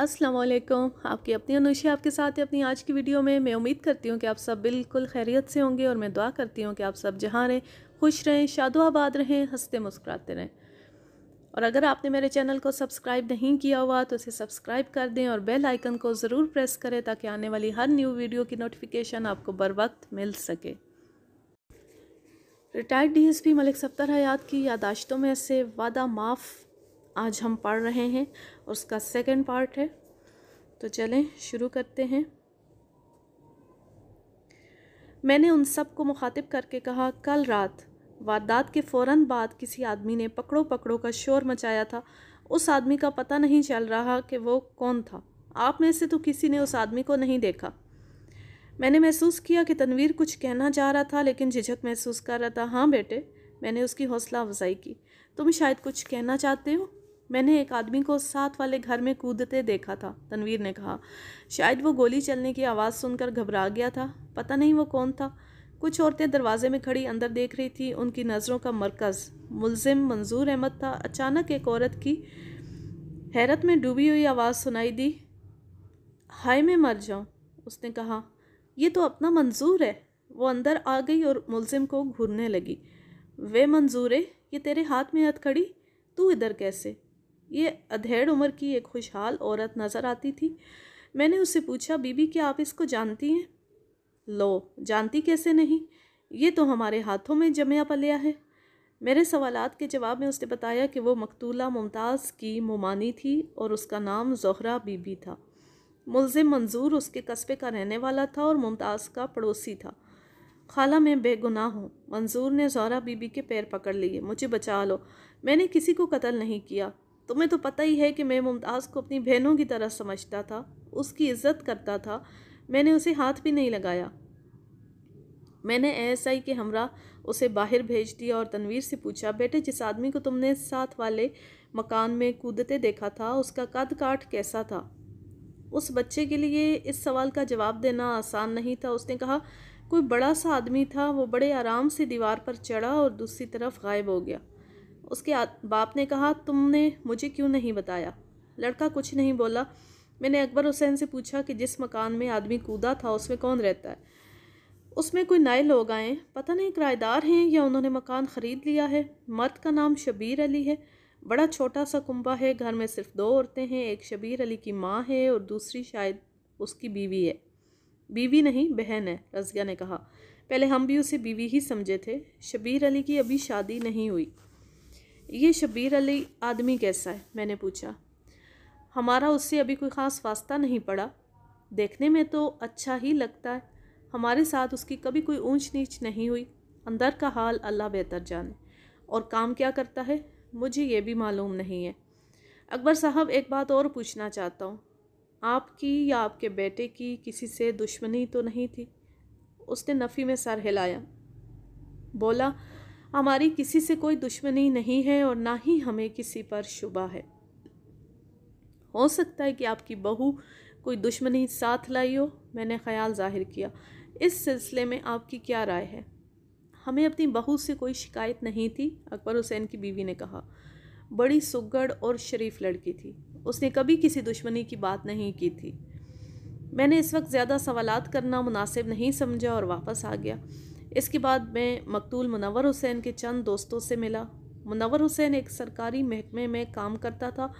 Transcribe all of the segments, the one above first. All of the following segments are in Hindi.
अस्सलाम वालेकुम आपकी अपनी अनुषा आपके साथ है अपनी आज की वीडियो में मैं उम्मीद करती हूँ कि आप सब बिल्कुल खैरियत से होंगे और मैं दुआ करती हूँ कि आप सब जहाँ रहें खुश रहें शादोआबाद रहें हंसते मुस्कुराते रहें और अगर आपने मेरे चैनल को सब्सक्राइब नहीं किया हुआ तो इसे सब्सक्राइब कर दें और बेल आइकन को ज़रूर प्रेस करें ताकि आने वाली हर न्यू वीडियो की नोटिफिकेशन आपको बर वक्त मिल सके रिटायर्ड डीएसपी मलिक सफ्तर हयात की यादाश्तों में से वादा माफ़ आज हम पढ़ रहे हैं उसका सेकंड पार्ट है तो चलें शुरू करते हैं मैंने उन सब को मुखातिब करके कहा कल रात वारदात के फ़ौर बाद किसी आदमी ने पकड़ो पकड़ो का शोर मचाया था उस आदमी का पता नहीं चल रहा कि वो कौन था आप में से तो किसी ने उस आदमी को नहीं देखा मैंने महसूस किया कि तनवीर कुछ कहना चाह रहा था लेकिन झिझक महसूस कर रहा था हाँ बेटे मैंने उसकी हौसला अफजाई की तुम शायद कुछ कहना चाहते हो मैंने एक आदमी को साथ वाले घर में कूदते देखा था तनवीर ने कहा शायद वो गोली चलने की आवाज़ सुनकर घबरा गया था पता नहीं वो कौन था कुछ औरतें दरवाजे में खड़ी अंदर देख रही थी उनकी नज़रों का मरकज़ मुलजिम मंजूर अहमद था अचानक एक औरत की हैरत में डूबी हुई आवाज़ सुनाई दी हाय में मर जाऊँ उसने कहा ये तो अपना मंजूर है वो अंदर आ गई और मुलजिम को घूरने लगी वे है ये तेरे हाथ में हथ खड़ी तू इधर कैसे ये अधेड़ उम्र की एक खुशहाल औरत नज़र आती थी मैंने उससे पूछा बीबी क्या आप इसको जानती हैं लो जानती कैसे नहीं ये तो हमारे हाथों में जमया पलिया है मेरे सवालात के जवाब में उसने बताया कि वो मकतूला मुमताज़ की मुमानी थी और उसका नाम जहरा बीबी था मुलजिम मंजूर उसके कस्बे का रहने वाला था और मुमताज़ का पड़ोसी था खाला मैं बेगुनाह हूँ मंजूर ने जहरा बीबी के पैर पकड़ लिए मुझे बचा लो मैंने किसी को कत्ल नहीं किया तुम्हें तो पता ही है कि मैं मुमताज़ को अपनी बहनों की तरह समझता था उसकी इज्जत करता था मैंने उसे हाथ भी नहीं लगाया मैंने एस आई के हमरा उसे बाहर भेज दिया और तनवीर से पूछा बेटे जिस आदमी को तुमने साथ वाले मकान में कूदते देखा था उसका कद काठ कैसा था उस बच्चे के लिए इस सवाल का जवाब देना आसान नहीं था उसने कहा कोई बड़ा सा आदमी था वो बड़े आराम से दीवार पर चढ़ा और दूसरी तरफ गायब हो गया उसके बाप ने कहा तुमने मुझे क्यों नहीं बताया लड़का कुछ नहीं बोला मैंने अकबर हुसैन से पूछा कि जिस मकान में आदमी कूदा था उसमें कौन रहता है उसमें कोई नए लोग आए पता नहीं किराएदार हैं या उन्होंने मकान ख़रीद लिया है मर्द का नाम शबीर अली है बड़ा छोटा सा कुंबा है घर में सिर्फ दो औरतें हैं एक शबीर अली की माँ है और दूसरी शायद उसकी बीवी है बीवी नहीं बहन है रजिया ने कहा पहले हम भी उसे बीवी ही समझे थे शबीर अली की अभी शादी नहीं हुई ये शबीर अली आदमी कैसा है मैंने पूछा हमारा उससे अभी कोई ख़ास वास्ता नहीं पड़ा देखने में तो अच्छा ही लगता है हमारे साथ उसकी कभी कोई ऊंच नीच नहीं हुई अंदर का हाल अल्लाह बेहतर जाने और काम क्या करता है मुझे ये भी मालूम नहीं है अकबर साहब एक बात और पूछना चाहता हूँ आपकी या आपके बेटे की किसी से दुश्मनी तो नहीं थी उसने नफ़ी में सर हिलाया बोला हमारी किसी से कोई दुश्मनी नहीं है और ना ही हमें किसी पर शुबा है हो सकता है कि आपकी बहू कोई दुश्मनी साथ लाई हो मैंने ख्याल जाहिर किया इस सिलसिले में आपकी क्या राय है हमें अपनी बहू से कोई शिकायत नहीं थी अकबर हुसैन की बीवी ने कहा बड़ी सुगड़ और शरीफ लड़की थी उसने कभी किसी दुश्मनी की बात नहीं की थी मैंने इस वक्त ज़्यादा सवालात करना मुनासिब नहीं समझा और वापस आ गया इसके बाद मैं मकतूल मुनवर हुसैन के चंद दोस्तों से मिला मुनवर हुसैन एक सरकारी महकमे में काम करता था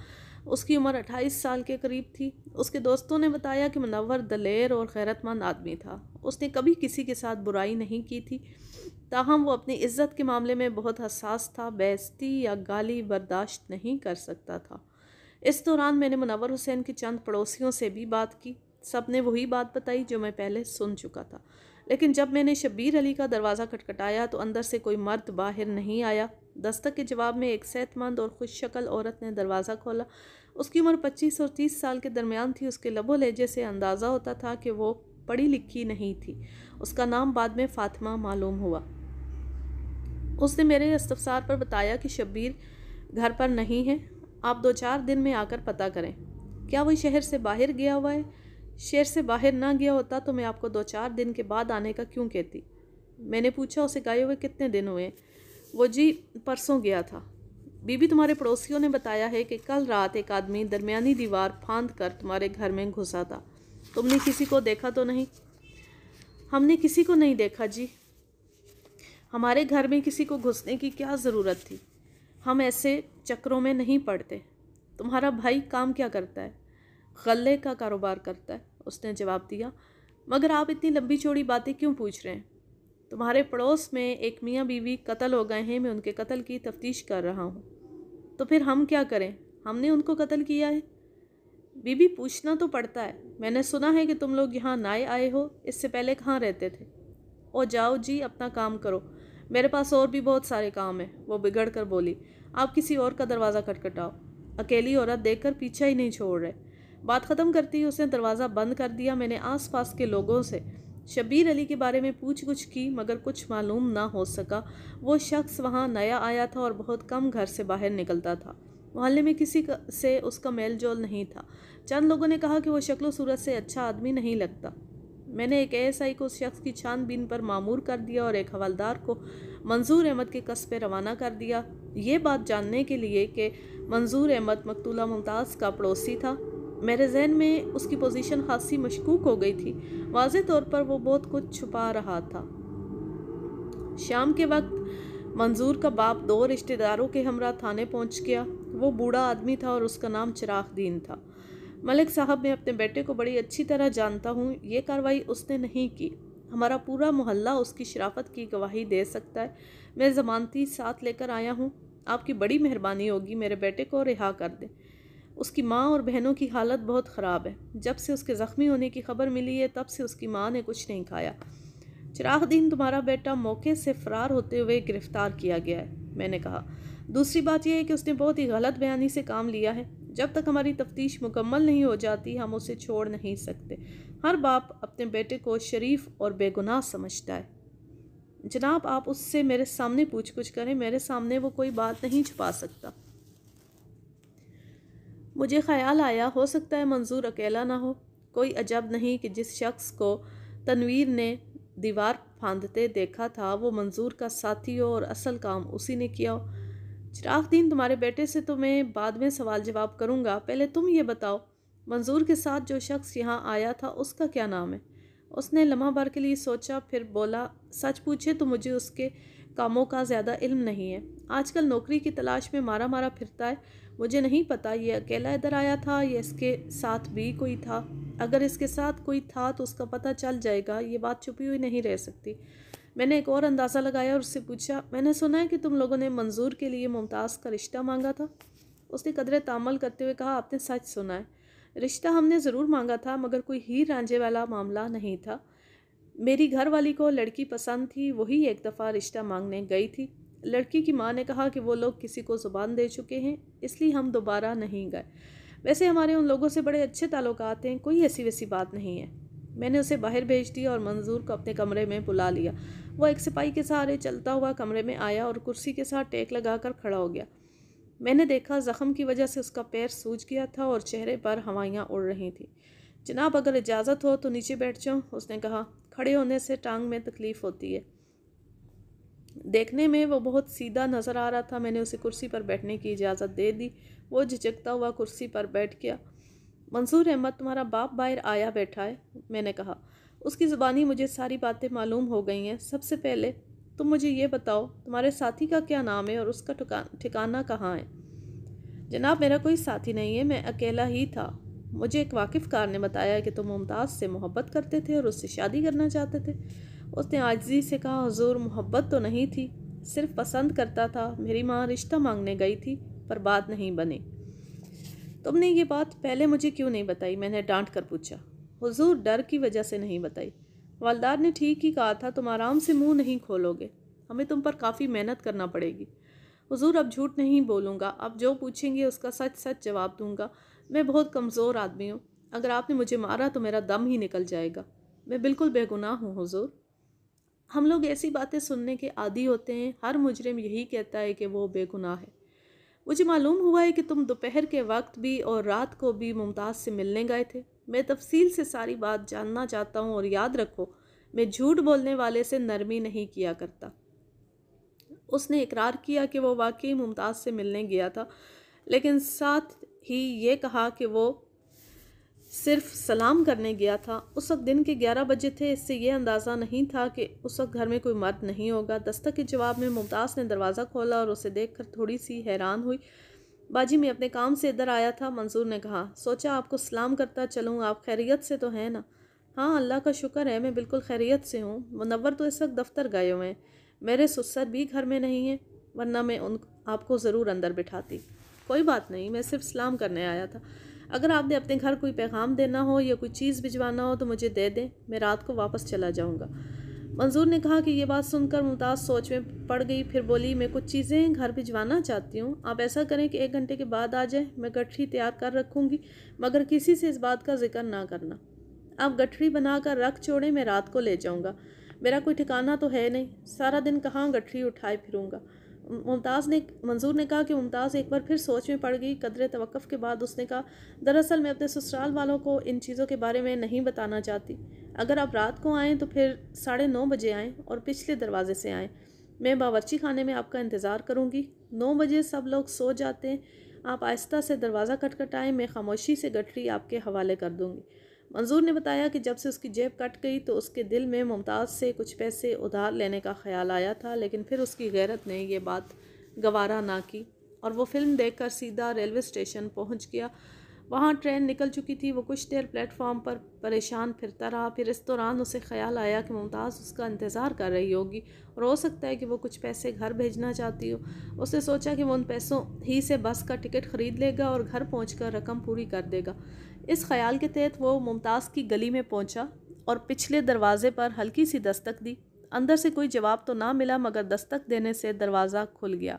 उसकी उम्र 28 साल के करीब थी उसके दोस्तों ने बताया कि मुनवर दलेर और गैरतमंद आदमी था उसने कभी किसी के साथ बुराई नहीं की थी ताहम वो अपनी इज़्ज़त के मामले में बहुत हसास था बेस्ती या गाली बर्दाश्त नहीं कर सकता था इस दौरान मैंने मुनवर हुसैन के चंद पड़ोसियों से भी बात की सब ने वही बात बताई जो मैं पहले सुन चुका था लेकिन जब मैंने शब्बीर अली का दरवाज़ा खटखटाया तो अंदर से कोई मर्द बाहर नहीं आया दस्तक के जवाब में एक सेहतमंद और खुश शक्ल औरत ने दरवाज़ा खोला उसकी उम्र पच्चीस और तीस साल के दरमियान थी उसके लबो लहजे से अंदाज़ा होता था कि वो पढ़ी लिखी नहीं थी उसका नाम बाद में फ़ातिमा मालूम हुआ उसने मेरे इस्तफसार पर बताया कि शब्बीर घर पर नहीं है आप दो चार दिन में आकर पता करें क्या वो शहर से बाहर गया हुआ है शेर से बाहर ना गया होता तो मैं आपको दो चार दिन के बाद आने का क्यों कहती मैंने पूछा उसे गए हुए कितने दिन हुए वो जी परसों गया था बीबी तुम्हारे पड़ोसियों ने बताया है कि कल रात एक आदमी दरमियानी दीवार फांद कर तुम्हारे घर में घुसा था तुमने किसी को देखा तो नहीं हमने किसी को नहीं देखा जी हमारे घर में किसी को घुसने की क्या ज़रूरत थी हम ऐसे चक्रों में नहीं पड़ते तुम्हारा भाई काम क्या करता है गले का कारोबार करता है उसने जवाब दिया मगर आप इतनी लंबी चौड़ी बातें क्यों पूछ रहे हैं तुम्हारे पड़ोस में एक मियाँ बीवी कत्ल हो गए हैं मैं उनके कत्ल की तफ्तीश कर रहा हूँ तो फिर हम क्या करें हमने उनको कत्ल किया है बीबी पूछना तो पड़ता है मैंने सुना है कि तुम लोग यहाँ नाए आए हो इससे पहले कहाँ रहते थे ओ जाओ जी अपना काम करो मेरे पास और भी बहुत सारे काम हैं वो बिगड़ कर बोली आप किसी और का दरवाज़ा खटखटाओ अकेली औरत देखकर पीछा ही नहीं छोड़ रहे बात ख़त्म करते ही उसने दरवाज़ा बंद कर दिया मैंने आसपास के लोगों से शबीर अली के बारे में पूछ गुछ की मगर कुछ मालूम ना हो सका वो शख्स वहाँ नया आया था और बहुत कम घर से बाहर निकलता था मोहल्ले में किसी से उसका मेल जोल नहीं था चंद लोगों ने कहा कि वो शक्ल सूरत से अच्छा आदमी नहीं लगता मैंने एक एएसआई को उस शख्स की छानबीन पर मामूर कर दिया और एक हवलदार को मंजूर अहमद के कस्बे रवाना कर दिया ये बात जानने के लिए कि मंजूर अहमद मकतूला मुमताज़ का पड़ोसी था मेरे जहन में उसकी पोजीशन खासी मशकूक हो गई थी वाज तौर पर वो बहुत कुछ छुपा रहा था शाम के वक्त मंजूर का बाप दो रिश्तेदारों के हमरा थाने पहुंच गया वो बूढ़ा आदमी था और उसका नाम दीन था मलिक साहब मैं अपने बेटे को बड़ी अच्छी तरह जानता हूँ ये कार्रवाई उसने नहीं की हमारा पूरा मोहल्ला उसकी शराफत की गवाही दे सकता है मैं ज़मानती साथ लेकर आया हूँ आपकी बड़ी मेहरबानी होगी मेरे बेटे को रिहा कर दें उसकी माँ और बहनों की हालत बहुत ख़राब है जब से उसके ज़ख्मी होने की खबर मिली है तब से उसकी माँ ने कुछ नहीं खाया चिराग दिन तुम्हारा बेटा मौके से फ़रार होते हुए गिरफ़्तार किया गया है मैंने कहा दूसरी बात यह है कि उसने बहुत ही गलत बयानी से काम लिया है जब तक हमारी तफ्तीश मुकम्मल नहीं हो जाती हम उसे छोड़ नहीं सकते हर बाप अपने बेटे को शरीफ और बेगुनाह समझता है जनाब आप उससे मेरे सामने पूछ कुछ करें मेरे सामने वो कोई बात नहीं छुपा सकता मुझे ख्याल आया हो सकता है मंजूर अकेला ना हो कोई अजब नहीं कि जिस शख्स को तनवीर ने दीवार फांदते देखा था वो मंजूर का साथी हो और असल काम उसी ने किया हो चिरागदीन तुम्हारे बेटे से तो मैं बाद में सवाल जवाब करूँगा पहले तुम ये बताओ मंजूर के साथ जो शख्स यहाँ आया था उसका क्या नाम है उसने लम्हा भर के लिए सोचा फिर बोला सच पूछे तो मुझे उसके कामों का ज़्यादा इल्म नहीं है आजकल नौकरी की तलाश में मारा मारा फिरता है मुझे नहीं पता ये अकेला इधर आया था या इसके साथ भी कोई था अगर इसके साथ कोई था तो उसका पता चल जाएगा ये बात छुपी हुई नहीं रह सकती मैंने एक और अंदाज़ा लगाया और उससे पूछा मैंने सुना है कि तुम लोगों ने मंजूर के लिए मुमताज़ का रिश्ता मांगा था उसने कदर तामल करते हुए कहा आपने सच सुना है रिश्ता हमने ज़रूर मांगा था मगर कोई हीर रांझे वाला मामला नहीं था मेरी घर वाली को लड़की पसंद थी वही एक दफ़ा रिश्ता मांगने गई थी लड़की की माँ ने कहा कि वो लोग किसी को ज़ुबान दे चुके हैं इसलिए हम दोबारा नहीं गए वैसे हमारे उन लोगों से बड़े अच्छे ताल्लुक हैं कोई ऐसी वैसी बात नहीं है मैंने उसे बाहर भेज दिया और मंजूर को अपने कमरे में बुला लिया वो एक सिपाही के सहारे चलता हुआ कमरे में आया और कुर्सी के साथ टेक लगाकर खड़ा हो गया मैंने देखा ज़ख़म की वजह से उसका पैर सूज गया था और चेहरे पर हवाइयाँ उड़ रही थी जनाब अगर इजाज़त हो तो नीचे बैठ जाओ उसने कहा खड़े होने से टांग में तकलीफ़ होती है देखने में वो बहुत सीधा नज़र आ रहा था मैंने उसे कुर्सी पर बैठने की इजाज़त दे दी वो झिझकता हुआ कुर्सी पर बैठ गया मंसूर अहमद तुम्हारा बाप बाहर आया बैठा है मैंने कहा उसकी ज़ुबानी मुझे सारी बातें मालूम हो गई हैं सबसे पहले तुम मुझे ये बताओ तुम्हारे साथी का क्या नाम है और उसका ठिकाना कहाँ है जनाब मेरा कोई साथी नहीं है मैं अकेला ही था मुझे एक कार ने बताया कि तुम तो मुमताज़ से मोहब्बत करते थे और उससे शादी करना चाहते थे उसने आजी से कहा हजूर मोहब्बत तो नहीं थी सिर्फ पसंद करता था मेरी माँ रिश्ता मांगने गई थी पर बात नहीं बनी तुमने ये बात पहले मुझे क्यों नहीं बताई मैंने डांट कर पूछा हुजूर डर की वजह से नहीं बताई वालदार ने ठीक ही कहा था तुम आराम से मुंह नहीं खोलोगे हमें तुम पर काफ़ी मेहनत करना पड़ेगी हुजूर अब झूठ नहीं बोलूँगा अब जो पूछेंगे उसका सच सच जवाब दूँगा मैं बहुत कमज़ोर आदमी हूँ अगर आपने मुझे मारा तो मेरा दम ही निकल जाएगा मैं बिल्कुल बेगुनाह हूँ हुजूर हम लोग ऐसी बातें सुनने के आदि होते हैं हर मुजरिम यही कहता है कि वो बेगुनाह है मुझे मालूम हुआ है कि तुम दोपहर के वक्त भी और रात को भी मुमताज़ से मिलने गए थे मैं तफसील से सारी बात जानना चाहता हूँ और याद रखो मैं झूठ बोलने वाले से नरमी नहीं किया करता उसने इकरार किया कि वो वाकई मुमताज़ से मिलने गया था लेकिन साथ ही ये कहा कि वो सिर्फ सलाम करने गया था उस वक्त दिन के ग्यारह बजे थे इससे यह अंदाज़ा नहीं था कि उस वक्त घर में कोई मर्द नहीं होगा दस्तक के जवाब में मुमताज़ ने दरवाज़ा खोला और उसे देखकर थोड़ी सी हैरान हुई बाजी मैं अपने काम से इधर आया था मंजूर ने कहा सोचा आपको सलाम करता चलूँ आप खैरियत से तो हैं ना हाँ अल्लाह का शुक्र है मैं बिल्कुल खैरियत से हूँ मुनवर तो इस वक्त दफ्तर गए हुए हैं मेरे सुसर भी घर में नहीं हैं वरना मैं उन आपको ज़रूर अंदर बिठाती कोई बात नहीं मैं सिर्फ सलाम करने आया था अगर आपने अपने घर कोई पैगाम देना हो या कोई चीज़ भिजवाना हो तो मुझे दे दें मैं रात को वापस चला जाऊँगा मंजूर ने कहा कि यह बात सुनकर मुमताज़ सोच में पड़ गई फिर बोली मैं कुछ चीज़ें घर भिजवाना चाहती हूँ आप ऐसा करें कि एक घंटे के बाद आ जाए मैं गठरी तैयार कर रखूँगी मगर किसी से इस बात का जिक्र ना करना आप गठरी बनाकर रख छोड़ें मैं रात को ले जाऊँगा मेरा कोई ठिकाना तो है नहीं सारा दिन कहाँ गठरी उठाए फिरूँगा मुमताज़ ने मंजूर ने कहा कि मुमताज़ एक बार फिर सोच में पड़ गई कदर तवक़ के बाद उसने कहा दरअसल मैं अपने ससुराल वालों को इन चीज़ों के बारे में नहीं बताना चाहती अगर आप रात को आएँ तो फिर साढ़े नौ बजे आएँ और पिछले दरवाजे से आएँ मैं बावर्ची खाने में आपका इंतज़ार करूँगी नौ बजे सब लोग सो जाते हैं आप आहिस्ता से दरवाज़ा आएँ मैं खामोशी से गठरी आपके हवाले कर दूँगी मंजूर ने बताया कि जब से उसकी जेब कट गई तो उसके दिल में मुमताज़ से कुछ पैसे उधार लेने का ख्याल आया था लेकिन फिर उसकी गैरत ने यह बात गवारा ना की और वो फिल्म देखकर सीधा रेलवे स्टेशन पहुंच गया वहाँ ट्रेन निकल चुकी थी वो कुछ देर प्लेटफॉर्म पर परेशान फिरता रहा फिर इस दौरान उसे ख्याल आया कि मुमताज़ उसका इंतज़ार कर रही होगी और हो सकता है कि वो कुछ पैसे घर भेजना चाहती हो उसने सोचा कि वो उन पैसों ही से बस का टिकट ख़रीद लेगा और घर पहुँच रकम पूरी कर देगा इस ख्याल के तहत वो मुमताज़ की गली में पहुँचा और पिछले दरवाज़े पर हल्की सी दस्तक दी अंदर से कोई जवाब तो ना मिला मगर दस्तक देने से दरवाज़ा खुल गया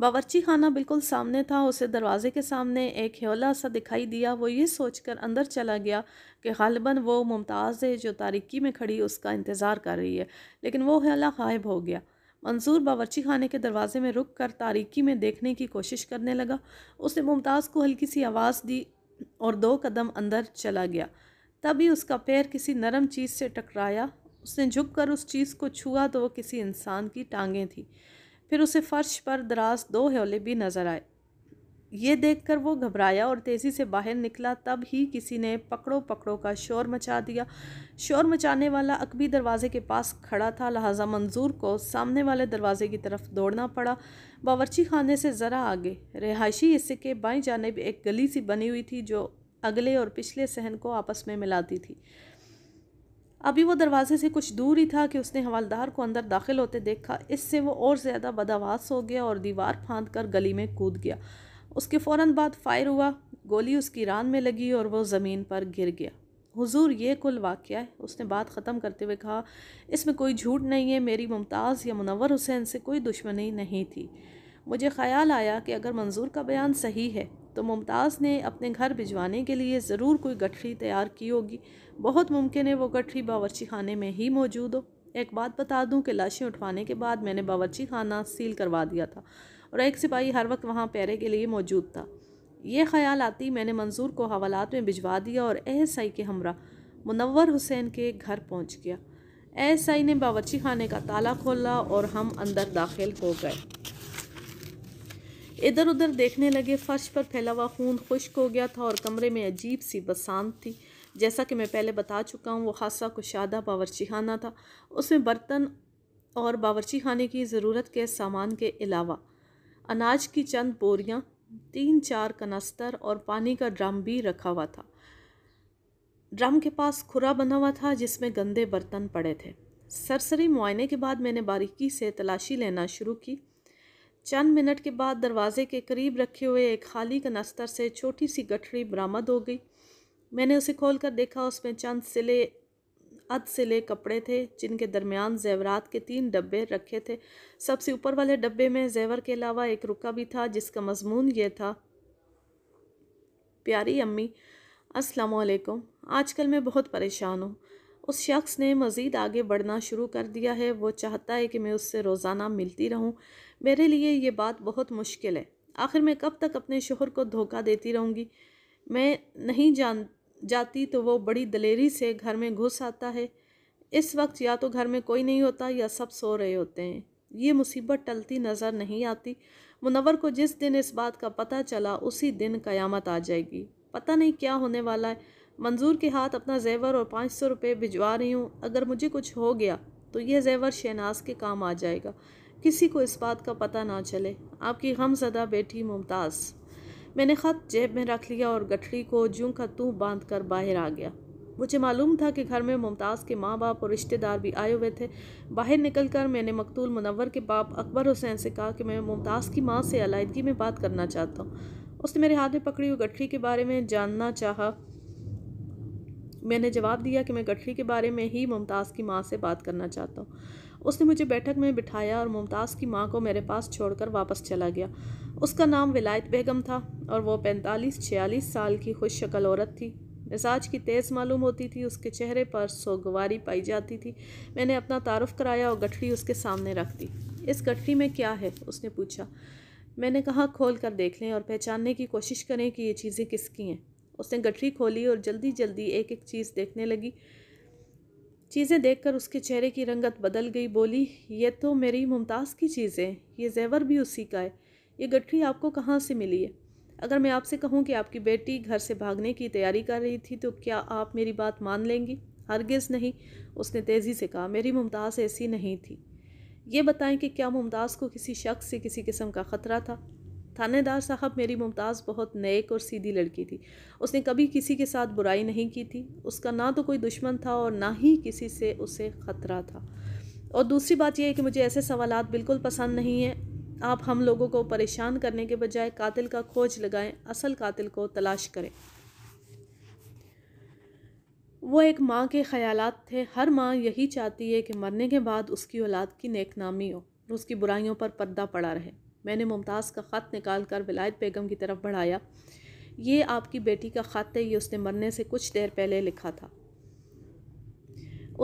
बावरची खाना बिल्कुल सामने था उसे दरवाज़े के सामने एक ह्योला सा दिखाई दिया वो ये सोचकर अंदर चला गया कि गालिबा वो मुमताज़ है जो तारिकी में खड़ी उसका इंतज़ार कर रही है लेकिन वो ह्योला गायब हो गया मंसूर बावरची खाने के दरवाज़े में रुक कर तारिकी में देखने की कोशिश करने लगा उसने मुमताज़ को हल्की सी आवाज़ दी और दो कदम अंदर चला गया तभी उसका पैर किसी नरम चीज़ से टकराया उसने झुक कर उस चीज़ को छुआ तो वो किसी इंसान की टाँगें थी फिर उसे फर्श पर दराज दो हेले भी नज़र आए ये देखकर वो घबराया और तेज़ी से बाहर निकला तब ही किसी ने पकड़ो पकड़ो का शोर मचा दिया शोर मचाने वाला अकबी दरवाज़े के पास खड़ा था लिहाजा मंजूर को सामने वाले दरवाज़े की तरफ दौड़ना पड़ा बावरची खाने से ज़रा आगे रिहायशी हिस्से के बाई जानेब एक गली सी बनी हुई थी जो अगले और पिछले सहन को आपस में मिलाती थी अभी वो दरवाजे से कुछ दूर ही था कि उसने हवालदार को अंदर दाखिल होते देखा इससे वो और ज़्यादा बदावास हो गया और दीवार फाँद कर गली में कूद गया उसके फ़ौर बाद फायर हुआ गोली उसकी रान में लगी और वह ज़मीन पर गिर गया हुजूर ये कुल वाक़ है उसने बात ख़त्म करते हुए कहा इसमें कोई झूठ नहीं है मेरी मुमताज़ या मुनवर हुसैन से कोई दुश्मनी नहीं थी मुझे ख़्याल आया कि अगर मंजूर का बयान सही है तो मुमताज़ ने अपने घर भिजवाने के लिए ज़रूर कोई गठरी तैयार की होगी बहुत मुमकिन है वो गठरी बावरची खाने में ही मौजूद हो एक बात बता दूं कि लाशें उठवाने के बाद मैंने बावरची खाना सील करवा दिया था और एक सिपाही हर वक्त वहाँ पैरे के लिए मौजूद था ये ख्याल आती मैंने मंजूर को हवालात में भिजवा दिया और एस आई के हमरा मुनवर हुसैन के घर पहुँच गया एस आई ने बावरची खाने का ताला खोला और हम अंदर दाखिल हो गए इधर उधर देखने लगे फर्श पर फैला हुआ खून खुश्क हो गया था और कमरे में अजीब सी बसांत थी जैसा कि मैं पहले बता चुका हूँ वो खासा कुशादा बावरची खाना था उसमें बर्तन और बावरची खाने की ज़रूरत के सामान के अलावा अनाज की चंद बोरियाँ तीन चार कनस्तर और पानी का ड्रम भी रखा हुआ था ड्रम के पास खुरा बना हुआ था जिसमें गंदे बर्तन पड़े थे सरसरी मुआयने के बाद मैंने बारीकी से तलाशी लेना शुरू की चंद मिनट के बाद दरवाजे के करीब रखे हुए एक खाली कनस्तर से छोटी सी गठरी बरामद हो गई मैंने उसे खोल कर देखा उसमें चंद सिले अध सिले कपड़े थे जिनके दरमियान जेवरात के तीन डब्बे रखे थे सबसे ऊपर वाले डब्बे में जेवर के अलावा एक रुका भी था जिसका मजमून ये था प्यारी अम्मी अस्सलाम वालेकुम आजकल मैं बहुत परेशान हूँ उस शख्स ने मज़ीद आगे बढ़ना शुरू कर दिया है वो चाहता है कि मैं उससे रोज़ाना मिलती रहूँ मेरे लिए ये बात बहुत मुश्किल है आखिर मैं कब तक अपने शोहर को धोखा देती रहूँगी मैं नहीं जान जाती तो वो बड़ी दलेरी से घर में घुस आता है इस वक्त या तो घर में कोई नहीं होता या सब सो रहे होते हैं ये मुसीबत टलती नज़र नहीं आती मुनवर को जिस दिन इस बात का पता चला उसी दिन क़यामत आ जाएगी पता नहीं क्या होने वाला है मंजूर के हाथ अपना जेवर और पाँच सौ रुपये भिजवा रही हूँ अगर मुझे कुछ हो गया तो यह जेवर शहनाज के काम आ जाएगा किसी को इस बात का पता ना चले आपकी गमजदा बेटी मुमताज़ मैंने ख़त जेब में रख लिया और गठड़ी को जूं का तू बांध कर बाहर आ गया मुझे मालूम था कि घर में मुमताज़ के माँ बाप और रिश्तेदार भी आए हुए थे बाहर निकल कर मैंने मकतूल मुनवर के बाप अकबर हुसैन से कहा कि मैं मुमताज़ की माँ से अलायदगी में बात करना चाहता हूँ उसने मेरे हाथ में पकड़ी हुई गठरी के बारे में जानना चाहा मैंने जवाब दिया कि मैं गठरी के बारे में ही मुमताज़ की माँ से बात करना चाहता हूँ उसने मुझे बैठक में बिठाया और मुमताज़ की माँ को मेरे पास छोड़कर वापस चला गया उसका नाम विलायत बेगम था और वो पैंतालीस छियालीस साल की खुश शक्ल औरत थी मिजाज की तेज़ मालूम होती थी उसके चेहरे पर सोगवारी पाई जाती थी मैंने अपना तारफ़ कराया और गठरी उसके सामने रख दी इस गठरी में क्या है उसने पूछा मैंने कहा खोल कर देख लें और पहचानने की कोशिश करें कि ये चीज़ें किसकी हैं उसने गठरी खोली और जल्दी जल्दी एक एक चीज़ देखने लगी चीज़ें देखकर उसके चेहरे की रंगत बदल गई बोली ये तो मेरी मुमताज़ की चीज़ है ये जेवर भी उसी का है ये गठरी आपको कहाँ से मिली है अगर मैं आपसे कहूँ कि आपकी बेटी घर से भागने की तैयारी कर रही थी तो क्या आप मेरी बात मान लेंगी हरगिज़ नहीं उसने तेज़ी से कहा मेरी मुमताज़ ऐसी नहीं थी ये बताएं कि क्या मुमताज़ को किसी शख्स से किसी किस्म का ख़तरा था थानेदार साहब मेरी मुमताज़ बहुत नेक और सीधी लड़की थी उसने कभी किसी के साथ बुराई नहीं की थी उसका ना तो कोई दुश्मन था और ना ही किसी से उसे ख़तरा था और दूसरी बात यह है कि मुझे ऐसे सवाल बिल्कुल पसंद नहीं हैं आप हम लोगों को परेशान करने के बजाय कातिल का खोज लगाएं असल कातिल को तलाश करें वो एक माँ के ख़यालात थे हर माँ यही चाहती है कि मरने के बाद उसकी औलाद की नेकनामी हो और उसकी बुराइयों पर पर्दा पड़ा रहे मैंने मुमताज़ का ख़त निकाल कर विलायत बेगम की तरफ बढ़ाया ये आपकी बेटी का ख़त है ये उसने मरने से कुछ देर पहले लिखा था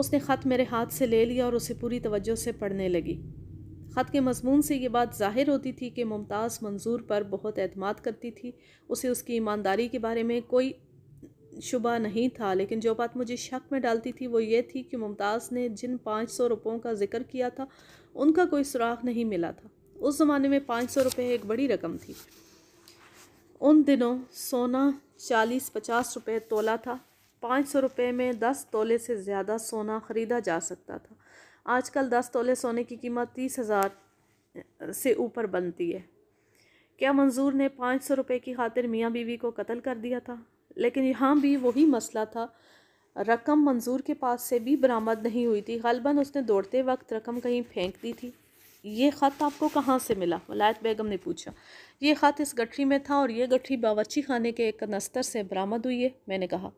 उसने ख़त मेरे हाथ से ले लिया और उसे पूरी तवज्जो से पढ़ने लगी ख़त के मजमून से ये बात ज़ाहिर होती थी कि मुमताज़ मंजूर पर बहुत अतमाद करती थी उसे उसकी ईमानदारी के बारे में कोई शुबा नहीं था लेकिन जो बात मुझे शक में डालती थी वो ये थी कि मुमताज़ ने जिन पाँच सौ रुपयों का जिक्र किया था उनका कोई सुराख नहीं मिला था उस ज़माने में पाँच सौ रुपये एक बड़ी रकम थी उन दिनों सोना चालीस पचास रुपये तोला था पाँच सौ रुपये में दस तोले से ज़्यादा सोना ख़रीदा जा सकता था आजकल दस तोले सोने की कीमत तीस हज़ार से ऊपर बनती है क्या मंजूर ने पाँच सौ रुपये की खातिर मियाँ बीवी को कत्ल कर दिया था लेकिन यहाँ भी वही मसला था रकम मंजूर के पास से भी बरामद नहीं हुई थी गलबन उसने दौड़ते वक्त रकम कहीं फेंक दी थी ये ख़त आपको कहाँ से मिला वलायत बेगम ने पूछा ये ख़त इस गठरी में था और ये गठरी बावची खाने के एक नस्तर से बरामद हुई है मैंने कहा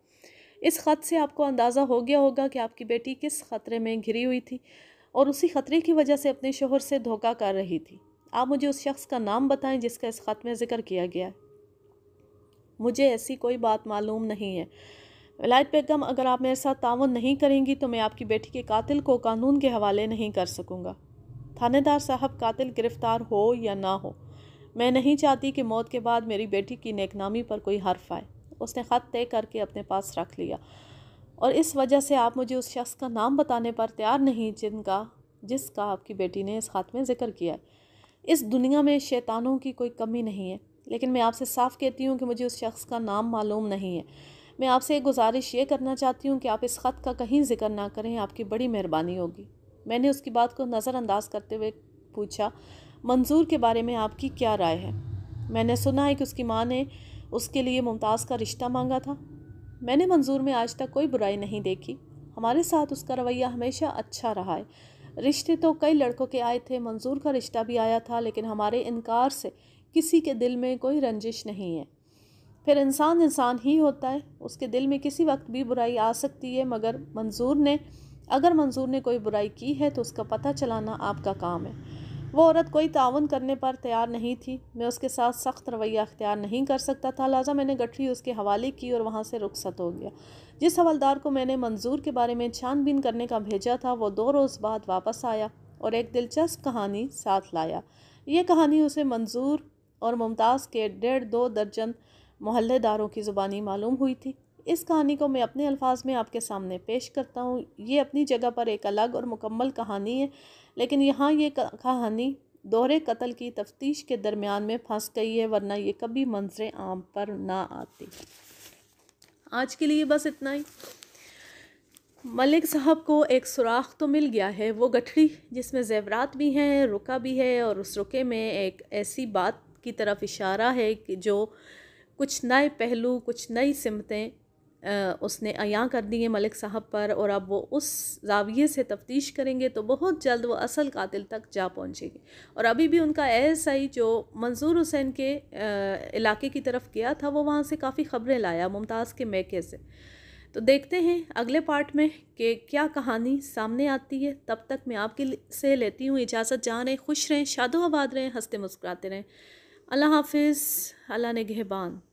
इस ख़त से आपको अंदाज़ा हो गया होगा कि आपकी बेटी किस ख़तरे में घिरी हुई थी और उसी ख़तरे की वजह से अपने शोहर से धोखा कर रही थी आप मुझे उस शख्स का नाम बताएं जिसका इस ख़त में ज़िक्र किया गया है मुझे ऐसी कोई बात मालूम नहीं है वलायत बेगम अगर आप मेरे साथ तावन नहीं करेंगी तो मैं आपकी बेटी के कातिल को कानून के हवाले नहीं कर सकूँगा थानेदार साहब कातिल गिरफ्तार हो या ना हो मैं नहीं चाहती कि मौत के बाद मेरी बेटी की नेकनामी पर कोई हर्फ आए उसने ख़त तय करके अपने पास रख लिया और इस वजह से आप मुझे उस शख्स का नाम बताने पर तैयार नहीं जिनका जिसका आपकी बेटी ने इस ख़त में ज़िक्र किया है इस दुनिया में शैतानों की कोई कमी नहीं है लेकिन मैं आपसे साफ़ कहती हूँ कि मुझे उस शख्स का नाम मालूम नहीं है मैं आपसे एक गुजारिश ये करना चाहती हूँ कि आप इस ख़त का कहीं जिक्र ना करें आपकी बड़ी मेहरबानी होगी मैंने उसकी बात को नज़रअंदाज करते हुए पूछा मंजूर के बारे में आपकी क्या राय है मैंने सुना है कि उसकी माँ ने उसके लिए मुमताज़ का रिश्ता मांगा था मैंने मंजूर में आज तक कोई बुराई नहीं देखी हमारे साथ उसका रवैया हमेशा अच्छा रहा है रिश्ते तो कई लड़कों के आए थे मंजूर का रिश्ता भी आया था लेकिन हमारे इनकार से किसी के दिल में कोई रंजिश नहीं है फिर इंसान इंसान ही होता है उसके दिल में किसी वक्त भी बुराई आ सकती है मगर मंजूर ने अगर मंजूर ने कोई बुराई की है तो उसका पता चलाना आपका काम है वो औरत कोई तावन करने पर तैयार नहीं थी मैं उसके साथ सख्त रवैया अख्तियार नहीं कर सकता था लिहाजा मैंने गठरी उसके हवाले की और वहाँ से रुखसत हो गया जिस हवलदार को मैंने मंजूर के बारे में छानबीन करने का भेजा था वो दो रोज़ बाद वापस आया और एक दिलचस्प कहानी साथ लाया ये कहानी उसे मंजूर और मुमताज़ के डेढ़ दो दर्जन मोहल्लेदारों की ज़ुबानी मालूम हुई थी इस कहानी को मैं अपने अल्फाज में आपके सामने पेश करता हूँ ये अपनी जगह पर एक अलग और मुकम्मल कहानी है लेकिन यहाँ ये कहानी दोहरे कत्ल की तफ्तीश के दरमियान में फंस गई है वरना ये कभी मंजर आम पर ना आती आज के लिए बस इतना ही मलिक साहब को एक सुराख तो मिल गया है वो गठड़ी जिसमें जेवरात भी हैं रुका भी है और उस रुके में एक ऐसी बात की तरफ इशारा है कि जो कुछ नए पहलू कुछ नई सिमतें उसने अयाँ कर दी है मलिक साहब पर और अब वो उस जाविये से तफ्तीश करेंगे तो बहुत जल्द वो असल कातिल तक जा पहुँचेंगे और अभी भी उनका एस आई जो मंजूर हुसैन के इलाके की तरफ गया था वो वहाँ से काफ़ी ख़बरें लाया मुमताज़ के मैके से तो देखते हैं अगले पार्ट में कि क्या कहानी सामने आती है तब तक मैं आपके से लेती हूँ इजाज़त जहाँ रहें खुश रहें शादो आबाद रहें हंसते मुस्कुराते रहें अल्लाह हाफिज़ अल्लाह ने गहबान